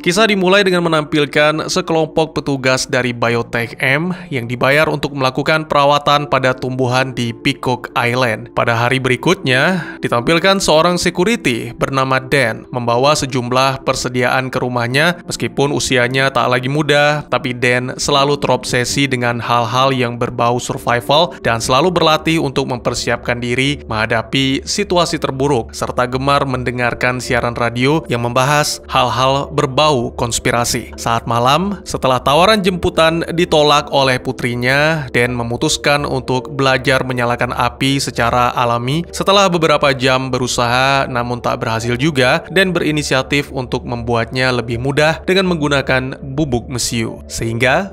Kisah dimulai dengan menampilkan sekelompok petugas dari Biotech M yang dibayar untuk melakukan perawatan pada tumbuhan di Peacock Island. Pada hari berikutnya, ditampilkan seorang security bernama Dan membawa sejumlah persediaan ke rumahnya meskipun usianya tak lagi muda, tapi Dan selalu terobsesi dengan hal-hal yang berbau survival dan selalu berlatih untuk mempersiapkan diri menghadapi situasi terburuk serta gemar mendengarkan siaran radio yang membahas hal-hal berbau tahu konspirasi. Saat malam, setelah tawaran jemputan ditolak oleh putrinya, Dan memutuskan untuk belajar menyalakan api secara alami. Setelah beberapa jam berusaha namun tak berhasil juga, Dan berinisiatif untuk membuatnya lebih mudah dengan menggunakan bubuk mesiu. Sehingga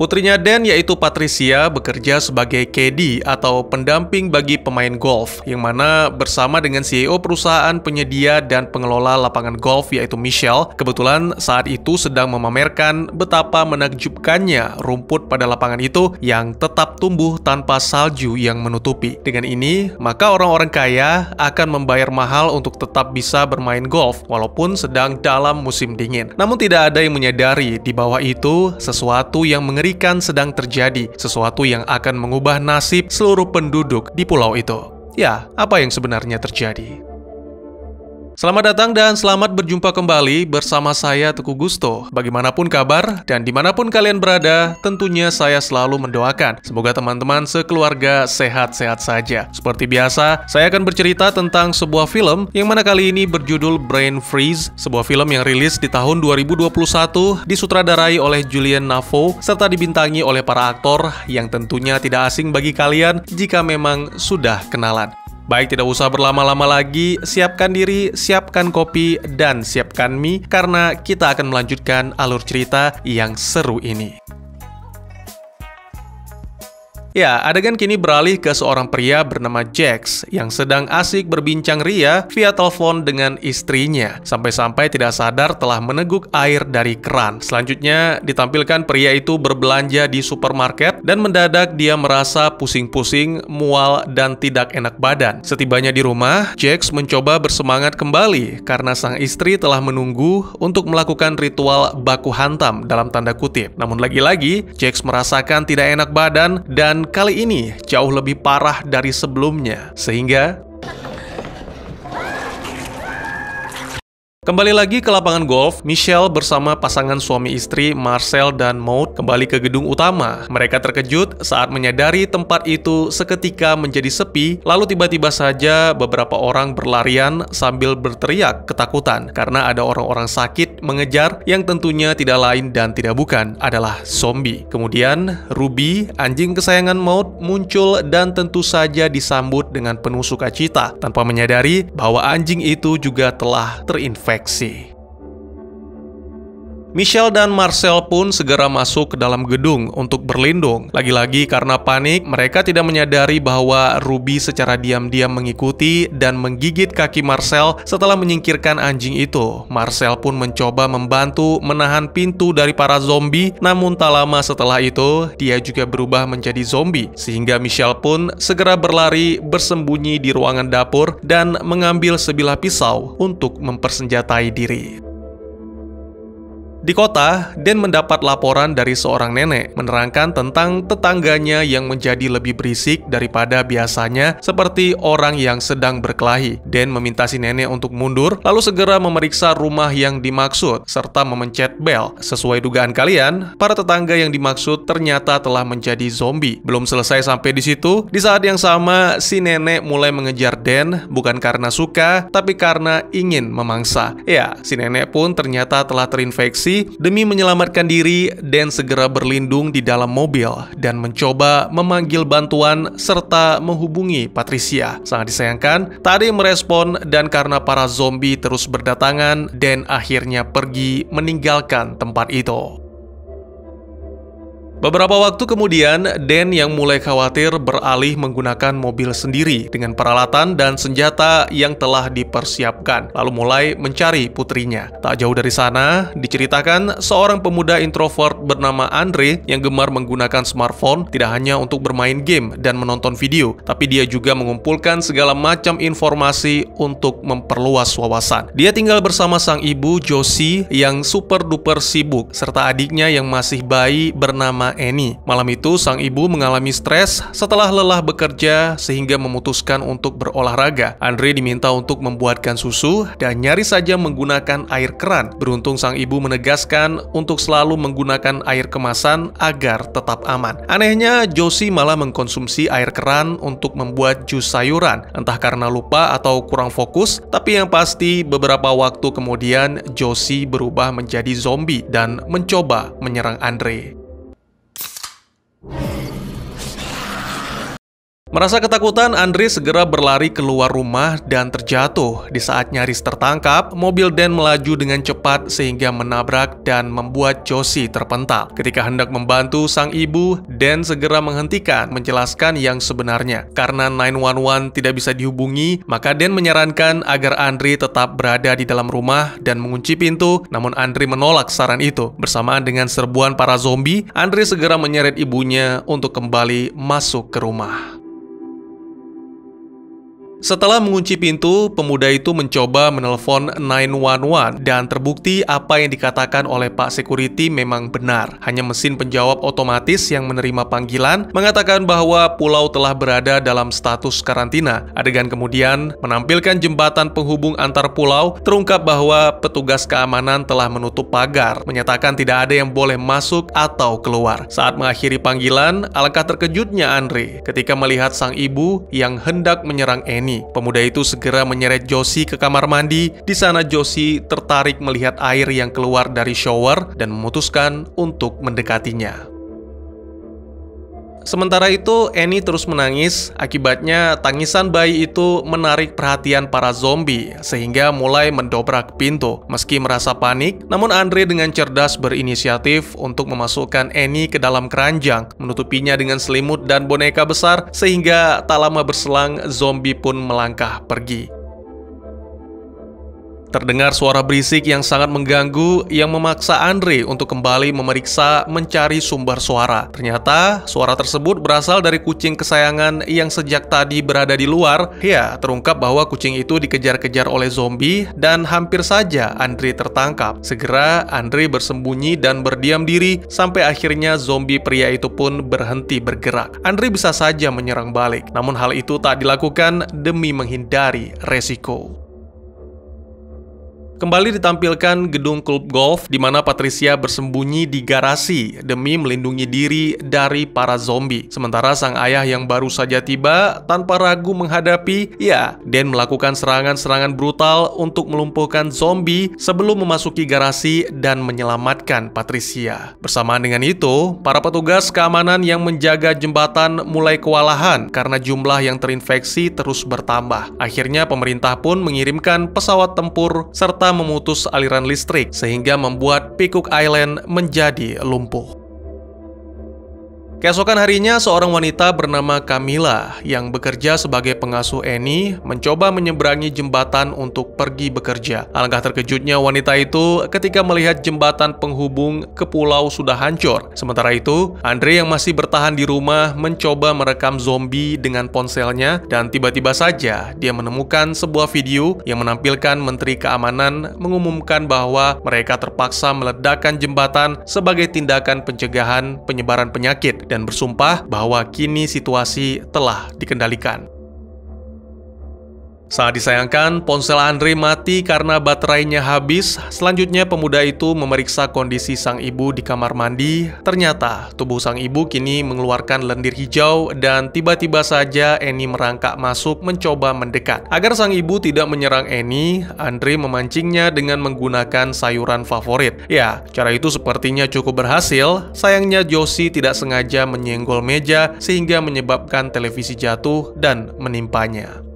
Putrinya Dan yaitu Patricia bekerja sebagai caddy atau pendamping bagi pemain golf yang mana bersama dengan CEO perusahaan penyedia dan pengelola lapangan golf yaitu Michelle kebetulan saat itu sedang memamerkan betapa menakjubkannya rumput pada lapangan itu yang tetap tumbuh tanpa salju yang menutupi. Dengan ini, maka orang-orang kaya akan membayar mahal untuk tetap bisa bermain golf walaupun sedang dalam musim dingin. Namun tidak ada yang menyadari di bawah itu sesuatu yang mengerikan mengerikan sedang terjadi, sesuatu yang akan mengubah nasib seluruh penduduk di pulau itu. Ya, apa yang sebenarnya terjadi? Selamat datang dan selamat berjumpa kembali bersama saya Teguh Gusto. Bagaimanapun kabar dan dimanapun kalian berada, tentunya saya selalu mendoakan. Semoga teman-teman sekeluarga sehat-sehat saja. Seperti biasa, saya akan bercerita tentang sebuah film yang mana kali ini berjudul Brain Freeze, sebuah film yang rilis di tahun 2021, disutradarai oleh Julian Navo, serta dibintangi oleh para aktor yang tentunya tidak asing bagi kalian jika memang sudah kenalan. Baik, tidak usah berlama-lama lagi, siapkan diri, siapkan kopi, dan siapkan mie, karena kita akan melanjutkan alur cerita yang seru ini. Ya, adegan kini beralih ke seorang pria bernama Jax yang sedang asik berbincang ria via telepon dengan istrinya, sampai-sampai tidak sadar telah meneguk air dari keran. Selanjutnya, ditampilkan pria itu berbelanja di supermarket dan mendadak dia merasa pusing-pusing, mual, dan tidak enak badan. Setibanya di rumah, Jax mencoba bersemangat kembali karena sang istri telah menunggu untuk melakukan ritual baku hantam dalam tanda kutip. Namun lagi-lagi, Jax merasakan tidak enak badan dan kali ini jauh lebih parah dari sebelumnya, sehingga Kembali lagi ke lapangan golf, Michelle bersama pasangan suami istri Marcel dan Maud kembali ke gedung utama. Mereka terkejut saat menyadari tempat itu seketika menjadi sepi, lalu tiba-tiba saja beberapa orang berlarian sambil berteriak ketakutan karena ada orang-orang sakit mengejar yang tentunya tidak lain dan tidak bukan adalah zombie. Kemudian Ruby, anjing kesayangan Maud, muncul dan tentu saja disambut dengan penuh sukacita tanpa menyadari bahwa anjing itu juga telah terinfeksi Black Sea. Michelle dan Marcel pun segera masuk ke dalam gedung untuk berlindung. Lagi-lagi karena panik, mereka tidak menyadari bahwa Ruby secara diam-diam mengikuti dan menggigit kaki Marcel setelah menyingkirkan anjing itu. Marcel pun mencoba membantu menahan pintu dari para zombie, namun tak lama setelah itu, dia juga berubah menjadi zombie. Sehingga Michelle pun segera berlari bersembunyi di ruangan dapur dan mengambil sebilah pisau untuk mempersenjatai diri. Di kota, Dan mendapat laporan dari seorang nenek menerangkan tentang tetangganya yang menjadi lebih berisik daripada biasanya seperti orang yang sedang berkelahi. Dan meminta si nenek untuk mundur, lalu segera memeriksa rumah yang dimaksud, serta memencet bel. Sesuai dugaan kalian, para tetangga yang dimaksud ternyata telah menjadi zombie. Belum selesai sampai di situ, di saat yang sama, si nenek mulai mengejar Dan bukan karena suka, tapi karena ingin memangsa. Ya, si nenek pun ternyata telah terinfeksi demi menyelamatkan diri, Dan segera berlindung di dalam mobil dan mencoba memanggil bantuan serta menghubungi Patricia. Sangat disayangkan, tak ada yang merespon dan karena para zombie terus berdatangan, Dan akhirnya pergi meninggalkan tempat itu. Beberapa waktu kemudian, Dan yang mulai khawatir beralih menggunakan mobil sendiri dengan peralatan dan senjata yang telah dipersiapkan, lalu mulai mencari putrinya. Tak jauh dari sana, diceritakan seorang pemuda introvert bernama Andre yang gemar menggunakan smartphone tidak hanya untuk bermain game dan menonton video, tapi dia juga mengumpulkan segala macam informasi untuk memperluas wawasan. Dia tinggal bersama sang ibu, Josie, yang super duper sibuk, serta adiknya yang masih bayi bernama Eni, Malam itu, sang ibu mengalami stres setelah lelah bekerja sehingga memutuskan untuk berolahraga. Andre diminta untuk membuatkan susu dan nyaris saja menggunakan air keran. Beruntung sang ibu menegaskan untuk selalu menggunakan air kemasan agar tetap aman. Anehnya, Josie malah mengkonsumsi air keran untuk membuat jus sayuran. Entah karena lupa atau kurang fokus, tapi yang pasti beberapa waktu kemudian Josie berubah menjadi zombie dan mencoba menyerang Andre. you Merasa ketakutan, Andri segera berlari keluar rumah dan terjatuh. Di saat nyaris tertangkap, mobil Dan melaju dengan cepat sehingga menabrak dan membuat Josie terpental. Ketika hendak membantu sang ibu, Dan segera menghentikan menjelaskan yang sebenarnya. Karena 911 tidak bisa dihubungi, maka Dan menyarankan agar Andri tetap berada di dalam rumah dan mengunci pintu, namun Andri menolak saran itu. Bersamaan dengan serbuan para zombie, Andri segera menyeret ibunya untuk kembali masuk ke rumah. Setelah mengunci pintu, pemuda itu mencoba menelpon 911 dan terbukti apa yang dikatakan oleh Pak Security memang benar. Hanya mesin penjawab otomatis yang menerima panggilan mengatakan bahwa pulau telah berada dalam status karantina. Adegan kemudian menampilkan jembatan penghubung antar pulau terungkap bahwa petugas keamanan telah menutup pagar, menyatakan tidak ada yang boleh masuk atau keluar. Saat mengakhiri panggilan, alangkah terkejutnya Andre ketika melihat sang ibu yang hendak menyerang Annie ini. Pemuda itu segera menyeret Josie ke kamar mandi. Di sana Josie tertarik melihat air yang keluar dari shower dan memutuskan untuk mendekatinya. Sementara itu, Annie terus menangis. Akibatnya, tangisan bayi itu menarik perhatian para zombie sehingga mulai mendobrak pintu. Meski merasa panik, namun Andre dengan cerdas berinisiatif untuk memasukkan Annie ke dalam keranjang, menutupinya dengan selimut dan boneka besar sehingga tak lama berselang zombie pun melangkah pergi. Terdengar suara berisik yang sangat mengganggu yang memaksa Andre untuk kembali memeriksa mencari sumber suara. Ternyata suara tersebut berasal dari kucing kesayangan yang sejak tadi berada di luar. Ya, terungkap bahwa kucing itu dikejar-kejar oleh zombie dan hampir saja Andre tertangkap. Segera Andre bersembunyi dan berdiam diri sampai akhirnya zombie pria itu pun berhenti bergerak. Andre bisa saja menyerang balik. Namun hal itu tak dilakukan demi menghindari resiko. Kembali ditampilkan gedung klub golf di mana Patricia bersembunyi di garasi demi melindungi diri dari para zombie. Sementara sang ayah yang baru saja tiba tanpa ragu menghadapi, ya, Dan melakukan serangan-serangan brutal untuk melumpuhkan zombie sebelum memasuki garasi dan menyelamatkan Patricia. Bersamaan dengan itu, para petugas keamanan yang menjaga jembatan mulai kewalahan karena jumlah yang terinfeksi terus bertambah. Akhirnya pemerintah pun mengirimkan pesawat tempur serta memutus aliran listrik sehingga membuat Pikuk Island menjadi lumpuh. Keesokan harinya, seorang wanita bernama Camilla yang bekerja sebagai pengasuh Annie mencoba menyeberangi jembatan untuk pergi bekerja. Alangkah terkejutnya wanita itu ketika melihat jembatan penghubung ke pulau sudah hancur. Sementara itu, Andre yang masih bertahan di rumah mencoba merekam zombie dengan ponselnya dan tiba-tiba saja dia menemukan sebuah video yang menampilkan Menteri Keamanan mengumumkan bahwa mereka terpaksa meledakkan jembatan sebagai tindakan pencegahan penyebaran penyakit dan bersumpah bahwa kini situasi telah dikendalikan. Saat disayangkan, ponsel Andre mati karena baterainya habis. Selanjutnya, pemuda itu memeriksa kondisi sang ibu di kamar mandi. Ternyata, tubuh sang ibu kini mengeluarkan lendir hijau dan tiba-tiba saja Eni merangkak masuk mencoba mendekat. Agar sang ibu tidak menyerang Eni, Andre memancingnya dengan menggunakan sayuran favorit. Ya, cara itu sepertinya cukup berhasil. Sayangnya, Josie tidak sengaja menyenggol meja sehingga menyebabkan televisi jatuh dan menimpanya.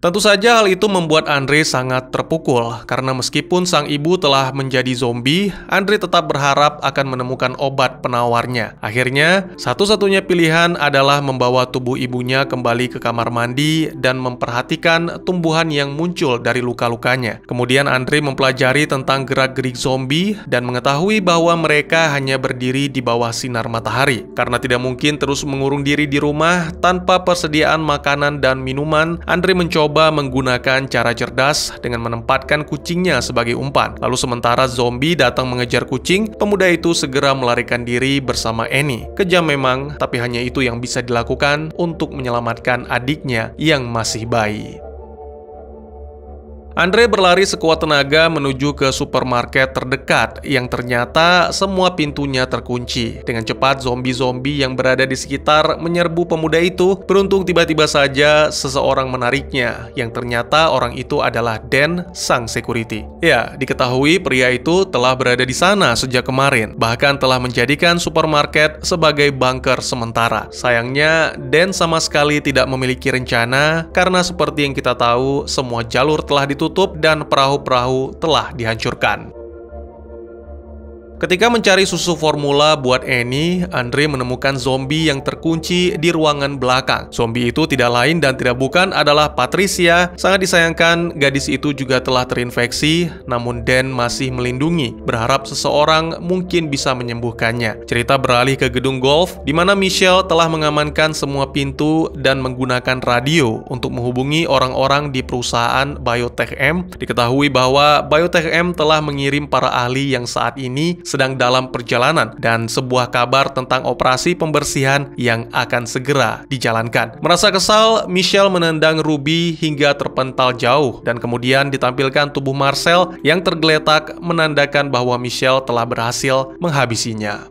Tentu saja hal itu membuat Andre sangat terpukul, karena meskipun sang ibu telah menjadi zombie, Andre tetap berharap akan menemukan obat penawarnya. Akhirnya, satu-satunya pilihan adalah membawa tubuh ibunya kembali ke kamar mandi dan memperhatikan tumbuhan yang muncul dari luka-lukanya. Kemudian Andre mempelajari tentang gerak-gerik zombie dan mengetahui bahwa mereka hanya berdiri di bawah sinar matahari. Karena tidak mungkin terus mengurung diri di rumah tanpa persediaan makanan dan minuman, Andre mencoba mencoba menggunakan cara cerdas dengan menempatkan kucingnya sebagai umpan. Lalu sementara zombie datang mengejar kucing, pemuda itu segera melarikan diri bersama Annie. Kejam memang, tapi hanya itu yang bisa dilakukan untuk menyelamatkan adiknya yang masih bayi. Andre berlari sekuat tenaga menuju ke supermarket terdekat yang ternyata semua pintunya terkunci. Dengan cepat, zombie-zombie yang berada di sekitar menyerbu pemuda itu. Beruntung tiba-tiba saja seseorang menariknya, yang ternyata orang itu adalah Dan, sang security. Ya, diketahui pria itu telah berada di sana sejak kemarin, bahkan telah menjadikan supermarket sebagai bunker sementara. Sayangnya, Dan sama sekali tidak memiliki rencana, karena seperti yang kita tahu, semua jalur telah ditutup tertutup dan perahu-perahu telah dihancurkan. Ketika mencari susu formula buat Annie, Andre menemukan zombie yang terkunci di ruangan belakang. Zombie itu tidak lain dan tidak bukan adalah Patricia. Sangat disayangkan, gadis itu juga telah terinfeksi, namun Dan masih melindungi, berharap seseorang mungkin bisa menyembuhkannya. Cerita beralih ke gedung golf, di mana Michelle telah mengamankan semua pintu dan menggunakan radio untuk menghubungi orang-orang di perusahaan Biotech M. Diketahui bahwa Biotech M telah mengirim para ahli yang saat ini sedang dalam perjalanan dan sebuah kabar tentang operasi pembersihan yang akan segera dijalankan. Merasa kesal, Michelle menendang Ruby hingga terpental jauh dan kemudian ditampilkan tubuh Marcel yang tergeletak menandakan bahwa Michelle telah berhasil menghabisinya.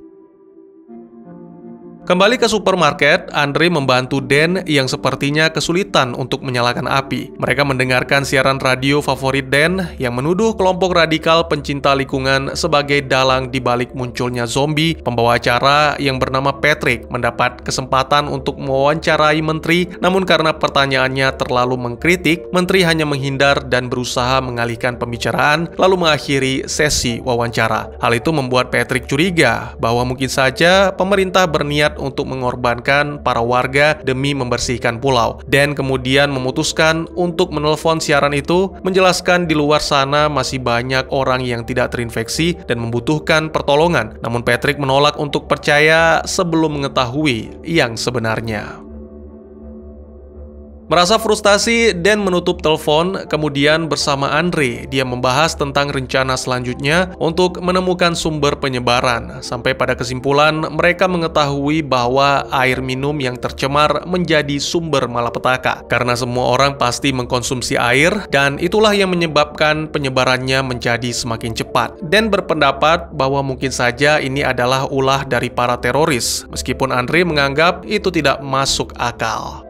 Kembali ke supermarket, Andre membantu Dan yang sepertinya kesulitan untuk menyalakan api. Mereka mendengarkan siaran radio favorit Dan yang menuduh kelompok radikal pencinta lingkungan sebagai dalang di balik munculnya zombie. Pembawa acara yang bernama Patrick mendapat kesempatan untuk mewawancarai menteri, namun karena pertanyaannya terlalu mengkritik, menteri hanya menghindar dan berusaha mengalihkan pembicaraan, lalu mengakhiri sesi wawancara. Hal itu membuat Patrick curiga bahwa mungkin saja pemerintah berniat untuk mengorbankan para warga demi membersihkan pulau dan kemudian memutuskan untuk menelpon siaran itu menjelaskan di luar sana masih banyak orang yang tidak terinfeksi dan membutuhkan pertolongan. Namun Patrick menolak untuk percaya sebelum mengetahui yang sebenarnya. Merasa frustasi, Dan menutup telepon, kemudian bersama Andre, dia membahas tentang rencana selanjutnya untuk menemukan sumber penyebaran. Sampai pada kesimpulan, mereka mengetahui bahwa air minum yang tercemar menjadi sumber malapetaka. Karena semua orang pasti mengkonsumsi air, dan itulah yang menyebabkan penyebarannya menjadi semakin cepat. Dan berpendapat bahwa mungkin saja ini adalah ulah dari para teroris, meskipun Andre menganggap itu tidak masuk akal.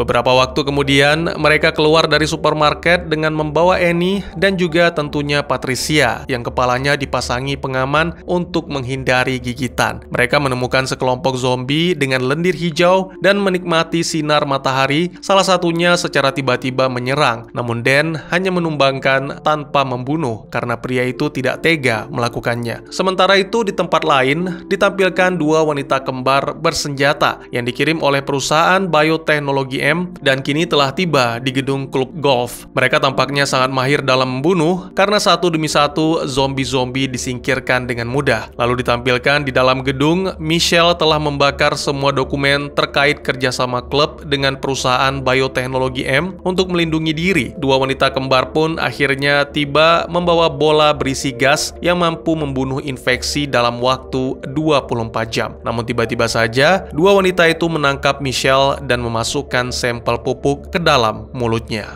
Beberapa waktu kemudian, mereka keluar dari supermarket dengan membawa Annie dan juga tentunya Patricia yang kepalanya dipasangi pengaman untuk menghindari gigitan. Mereka menemukan sekelompok zombie dengan lendir hijau dan menikmati sinar matahari, salah satunya secara tiba-tiba menyerang. Namun Dan hanya menumbangkan tanpa membunuh karena pria itu tidak tega melakukannya. Sementara itu di tempat lain, ditampilkan dua wanita kembar bersenjata yang dikirim oleh perusahaan bioteknologi dan kini telah tiba di gedung klub golf. Mereka tampaknya sangat mahir dalam membunuh karena satu demi satu zombie-zombie disingkirkan dengan mudah. Lalu ditampilkan di dalam gedung, Michelle telah membakar semua dokumen terkait kerjasama klub dengan perusahaan bioteknologi M untuk melindungi diri. Dua wanita kembar pun akhirnya tiba membawa bola berisi gas yang mampu membunuh infeksi dalam waktu 24 jam. Namun tiba-tiba saja, dua wanita itu menangkap Michelle dan memasukkan sampel pupuk ke dalam mulutnya.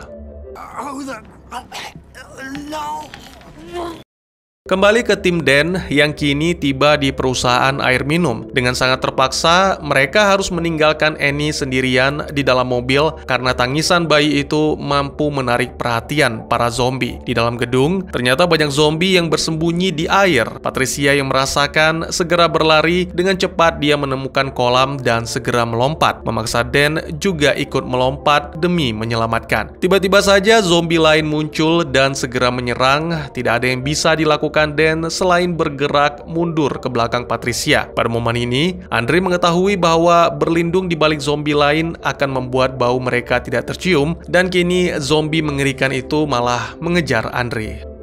Kembali ke tim Dan yang kini tiba di perusahaan air minum. Dengan sangat terpaksa, mereka harus meninggalkan Annie sendirian di dalam mobil karena tangisan bayi itu mampu menarik perhatian para zombie. Di dalam gedung, ternyata banyak zombie yang bersembunyi di air. Patricia yang merasakan segera berlari dengan cepat dia menemukan kolam dan segera melompat. Memaksa Dan juga ikut melompat demi menyelamatkan. Tiba-tiba saja zombie lain muncul dan segera menyerang. Tidak ada yang bisa dilakukan menemukan Dan selain bergerak mundur ke belakang Patricia. Pada momen ini, Andre mengetahui bahwa berlindung di balik zombie lain akan membuat bau mereka tidak tercium dan kini zombie mengerikan itu malah mengejar Andre.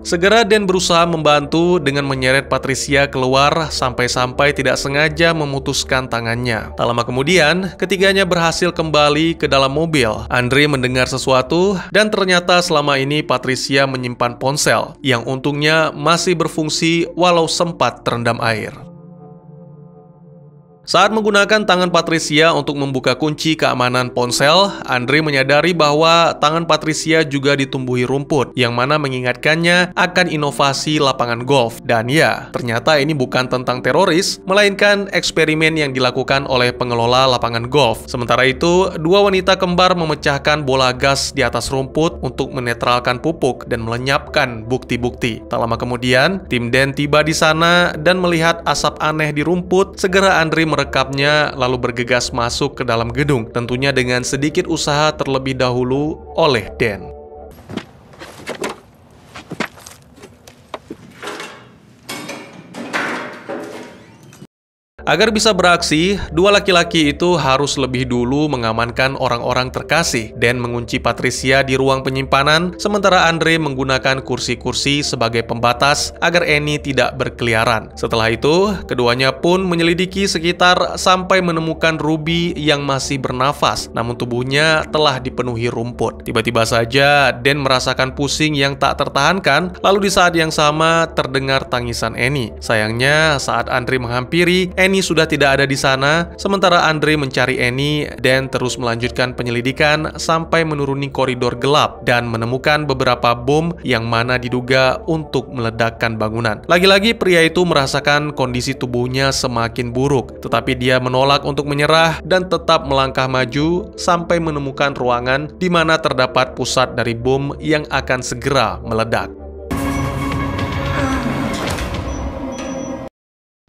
Segera Dan berusaha membantu dengan menyeret Patricia keluar sampai-sampai tidak sengaja memutuskan tangannya. Tak lama kemudian, ketiganya berhasil kembali ke dalam mobil. Andre mendengar sesuatu dan ternyata selama ini Patricia menyimpan ponsel yang untungnya masih berfungsi walau sempat terendam air. Saat menggunakan tangan Patricia untuk membuka kunci keamanan ponsel, Andre menyadari bahwa tangan Patricia juga ditumbuhi rumput, yang mana mengingatkannya akan inovasi lapangan golf. Dan ya, ternyata ini bukan tentang teroris, melainkan eksperimen yang dilakukan oleh pengelola lapangan golf. Sementara itu, dua wanita kembar memecahkan bola gas di atas rumput untuk menetralkan pupuk dan melenyapkan bukti-bukti. Tak lama kemudian, tim Den tiba di sana dan melihat asap aneh di rumput, segera Andre merekapnya lalu bergegas masuk ke dalam gedung, tentunya dengan sedikit usaha terlebih dahulu oleh Dan. Agar bisa beraksi, dua laki-laki itu harus lebih dulu mengamankan orang-orang terkasih dan mengunci Patricia di ruang penyimpanan, sementara Andre menggunakan kursi-kursi sebagai pembatas agar Annie tidak berkeliaran. Setelah itu, keduanya pun menyelidiki sekitar sampai menemukan Ruby yang masih bernafas, namun tubuhnya telah dipenuhi rumput. Tiba-tiba saja, Dan merasakan pusing yang tak tertahankan, lalu di saat yang sama terdengar tangisan Annie. Sayangnya, saat Andre menghampiri, Annie Annie sudah tidak ada di sana, sementara Andre mencari Annie dan terus melanjutkan penyelidikan sampai menuruni koridor gelap dan menemukan beberapa bom yang mana diduga untuk meledakkan bangunan. Lagi-lagi pria itu merasakan kondisi tubuhnya semakin buruk, tetapi dia menolak untuk menyerah dan tetap melangkah maju sampai menemukan ruangan di mana terdapat pusat dari bom yang akan segera meledak.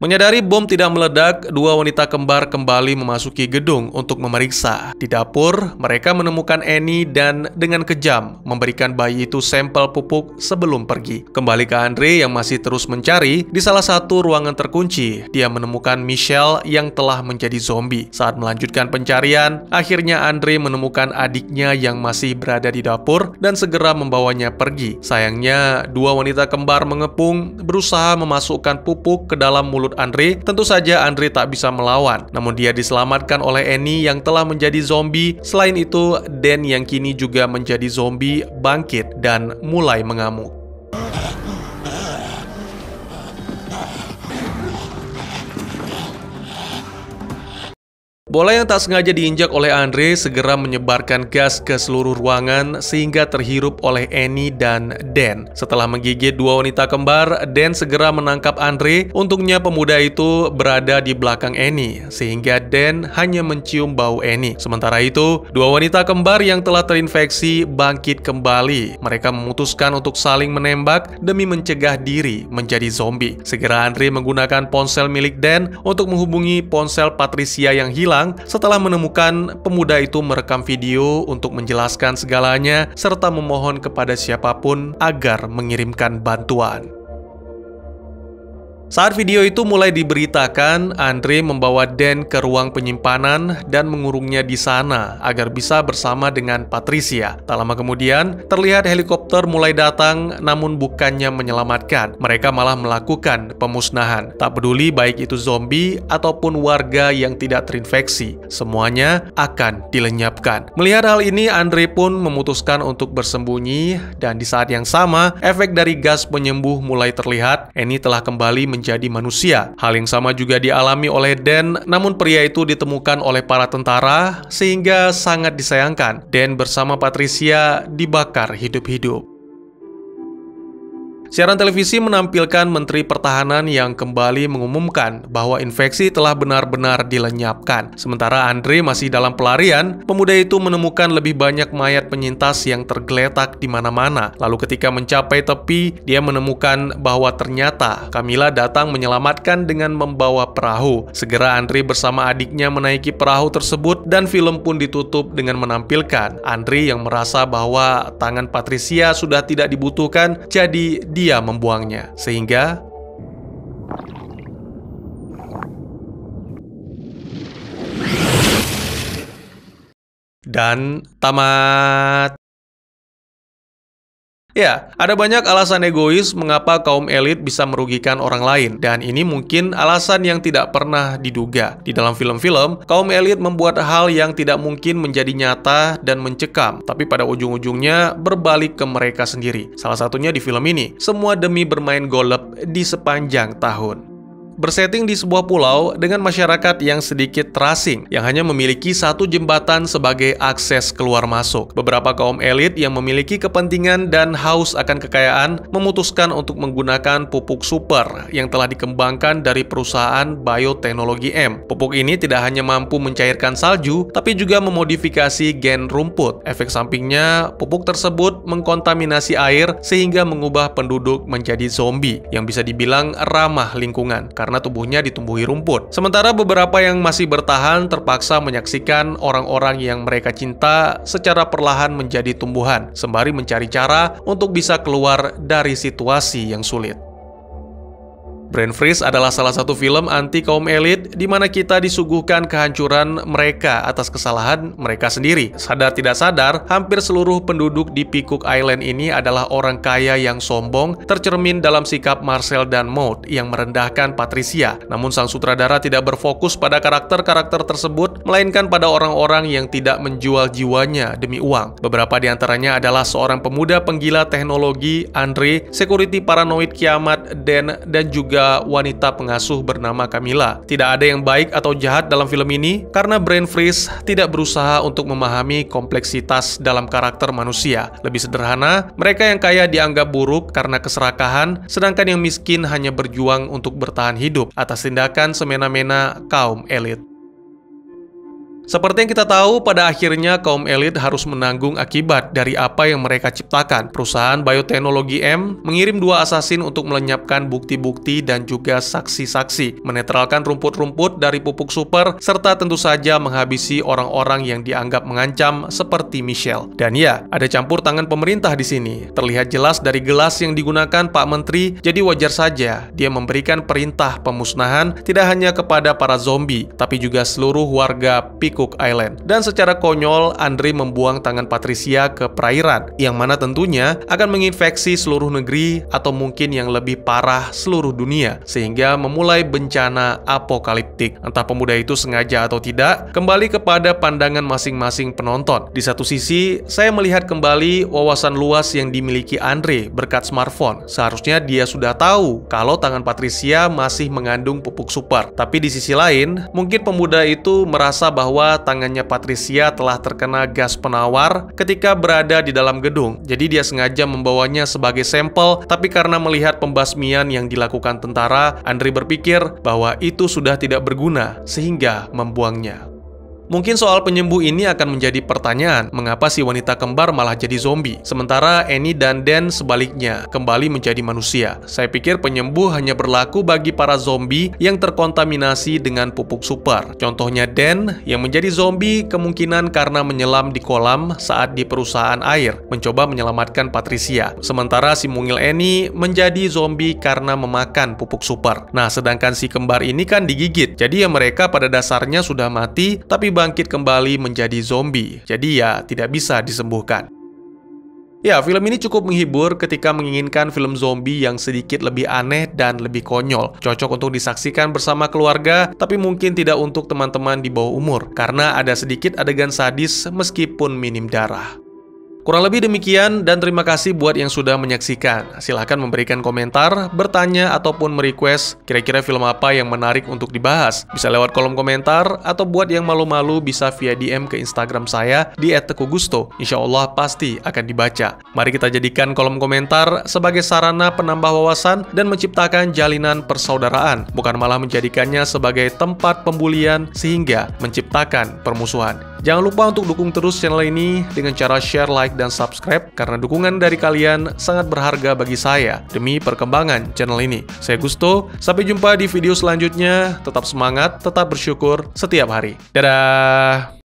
Menyadari bom tidak meledak, dua wanita kembar kembali memasuki gedung untuk memeriksa. Di dapur, mereka menemukan Annie dan dengan kejam memberikan bayi itu sampel pupuk sebelum pergi. Kembali ke Andre yang masih terus mencari, di salah satu ruangan terkunci, dia menemukan Michelle yang telah menjadi zombie. Saat melanjutkan pencarian, akhirnya Andre menemukan adiknya yang masih berada di dapur dan segera membawanya pergi. Sayangnya, dua wanita kembar mengepung berusaha memasukkan pupuk ke dalam mulut menjemput Andre, tentu saja Andre tak bisa melawan. Namun dia diselamatkan oleh Annie yang telah menjadi zombie. Selain itu, Dan yang kini juga menjadi zombie bangkit dan mulai mengamuk. Bola yang tak sengaja diinjak oleh Andre segera menyebarkan gas ke seluruh ruangan sehingga terhirup oleh Annie dan Dan. Setelah menggigit dua wanita kembar, Dan segera menangkap Andre. Untungnya pemuda itu berada di belakang Annie sehingga Dan hanya mencium bau Annie. Sementara itu, dua wanita kembar yang telah terinfeksi bangkit kembali. Mereka memutuskan untuk saling menembak demi mencegah diri menjadi zombie. Segera Andre menggunakan ponsel milik Dan untuk menghubungi ponsel Patricia yang hilang pulang setelah menemukan pemuda itu merekam video untuk menjelaskan segalanya serta memohon kepada siapapun agar mengirimkan bantuan. Saat video itu mulai diberitakan, Andre membawa Dan ke ruang penyimpanan dan mengurungnya di sana agar bisa bersama dengan Patricia. Tak lama kemudian, terlihat helikopter mulai datang namun bukannya menyelamatkan. Mereka malah melakukan pemusnahan. Tak peduli baik itu zombie ataupun warga yang tidak terinfeksi. Semuanya akan dilenyapkan. Melihat hal ini, Andre pun memutuskan untuk bersembunyi dan di saat yang sama, efek dari gas penyembuh mulai terlihat. Annie telah kembali menjadi manusia. Hal yang sama juga dialami oleh Dan, namun pria itu ditemukan oleh para tentara sehingga sangat disayangkan. Dan bersama Patricia dibakar hidup-hidup. Siaran televisi menampilkan Menteri Pertahanan yang kembali mengumumkan bahwa infeksi telah benar-benar dilenyapkan. Sementara Andre masih dalam pelarian, pemuda itu menemukan lebih banyak mayat penyintas yang tergeletak di mana-mana. Lalu ketika mencapai tepi, dia menemukan bahwa ternyata Camilla datang menyelamatkan dengan membawa perahu. Segera Andre bersama adiknya menaiki perahu tersebut dan film pun ditutup dengan menampilkan Andre yang merasa bahwa tangan Patricia sudah tidak dibutuhkan, jadi di dia membuangnya, sehingga dan tamat. Ya, ada banyak alasan egois mengapa kaum elit bisa merugikan orang lain, dan ini mungkin alasan yang tidak pernah diduga. Di dalam film-film, kaum elit membuat hal yang tidak mungkin menjadi nyata dan mencekam, tapi pada ujung-ujungnya berbalik ke mereka sendiri. Salah satunya di film ini, semua demi bermain golep di sepanjang tahun bersetting di sebuah pulau dengan masyarakat yang sedikit terasing, yang hanya memiliki satu jembatan sebagai akses keluar masuk. Beberapa kaum elit yang memiliki kepentingan dan haus akan kekayaan memutuskan untuk menggunakan pupuk super yang telah dikembangkan dari perusahaan bioteknologi M. Pupuk ini tidak hanya mampu mencairkan salju, tapi juga memodifikasi gen rumput. Efek sampingnya, pupuk tersebut mengkontaminasi air sehingga mengubah penduduk menjadi zombie yang bisa dibilang ramah lingkungan karena tubuhnya ditumbuhi rumput. Sementara beberapa yang masih bertahan terpaksa menyaksikan orang-orang yang mereka cinta secara perlahan menjadi tumbuhan, sembari mencari cara untuk bisa keluar dari situasi yang sulit. Brain Freeze adalah salah satu film anti kaum elit di mana kita disuguhkan kehancuran mereka atas kesalahan mereka sendiri. Sadar tidak sadar, hampir seluruh penduduk di Peacock Island ini adalah orang kaya yang sombong, tercermin dalam sikap Marcel dan Maud yang merendahkan Patricia. Namun sang sutradara tidak berfokus pada karakter-karakter tersebut, melainkan pada orang-orang yang tidak menjual jiwanya demi uang. Beberapa di antaranya adalah seorang pemuda penggila teknologi, Andre, security paranoid kiamat, Dan, dan juga juga wanita pengasuh bernama Camilla. Tidak ada yang baik atau jahat dalam film ini karena Brain Freeze tidak berusaha untuk memahami kompleksitas dalam karakter manusia. Lebih sederhana, mereka yang kaya dianggap buruk karena keserakahan, sedangkan yang miskin hanya berjuang untuk bertahan hidup atas tindakan semena-mena kaum elit. Seperti yang kita tahu, pada akhirnya kaum elit harus menanggung akibat dari apa yang mereka ciptakan. Perusahaan bioteknologi M mengirim dua asasin untuk melenyapkan bukti-bukti dan juga saksi-saksi, menetralkan rumput-rumput dari pupuk super, serta tentu saja menghabisi orang-orang yang dianggap mengancam seperti Michelle. Dan ya, ada campur tangan pemerintah di sini. Terlihat jelas dari gelas yang digunakan Pak Menteri, jadi wajar saja dia memberikan perintah pemusnahan tidak hanya kepada para zombie, tapi juga seluruh warga Pico Cook Island. Dan secara konyol, Andre membuang tangan Patricia ke perairan, yang mana tentunya akan menginfeksi seluruh negeri atau mungkin yang lebih parah seluruh dunia, sehingga memulai bencana apokaliptik. Entah pemuda itu sengaja atau tidak, kembali kepada pandangan masing-masing penonton. Di satu sisi, saya melihat kembali wawasan luas yang dimiliki Andre berkat smartphone. Seharusnya dia sudah tahu kalau tangan Patricia masih mengandung pupuk super. Tapi di sisi lain, mungkin pemuda itu merasa bahwa bahwa tangannya Patricia telah terkena gas penawar ketika berada di dalam gedung. Jadi dia sengaja membawanya sebagai sampel, tapi karena melihat pembasmian yang dilakukan tentara, Andri berpikir bahwa itu sudah tidak berguna sehingga membuangnya. Mungkin soal penyembuh ini akan menjadi pertanyaan, mengapa si wanita kembar malah jadi zombie? Sementara Annie dan Dan sebaliknya, kembali menjadi manusia. Saya pikir penyembuh hanya berlaku bagi para zombie yang terkontaminasi dengan pupuk super. Contohnya Dan yang menjadi zombie kemungkinan karena menyelam di kolam saat di perusahaan air, mencoba menyelamatkan Patricia. Sementara si mungil Annie menjadi zombie karena memakan pupuk super. Nah, sedangkan si kembar ini kan digigit. Jadi ya mereka pada dasarnya sudah mati, tapi bangkit kembali menjadi zombie, jadi ya tidak bisa disembuhkan. Ya, film ini cukup menghibur ketika menginginkan film zombie yang sedikit lebih aneh dan lebih konyol. Cocok untuk disaksikan bersama keluarga, tapi mungkin tidak untuk teman-teman di bawah umur, karena ada sedikit adegan sadis meskipun minim darah. Kurang lebih demikian dan terima kasih buat yang sudah menyaksikan. Silahkan memberikan komentar, bertanya, ataupun merequest kira-kira film apa yang menarik untuk dibahas. Bisa lewat kolom komentar, atau buat yang malu-malu bisa via DM ke Instagram saya di @tekugusto. Insya Allah pasti akan dibaca. Mari kita jadikan kolom komentar sebagai sarana penambah wawasan dan menciptakan jalinan persaudaraan, bukan malah menjadikannya sebagai tempat pembulian sehingga menciptakan permusuhan. Jangan lupa untuk dukung terus channel ini dengan cara share, like, like dan subscribe karena dukungan dari kalian sangat berharga bagi saya demi perkembangan channel ini. Saya Gusto, sampai jumpa di video selanjutnya. Tetap semangat, tetap bersyukur setiap hari. Dadah!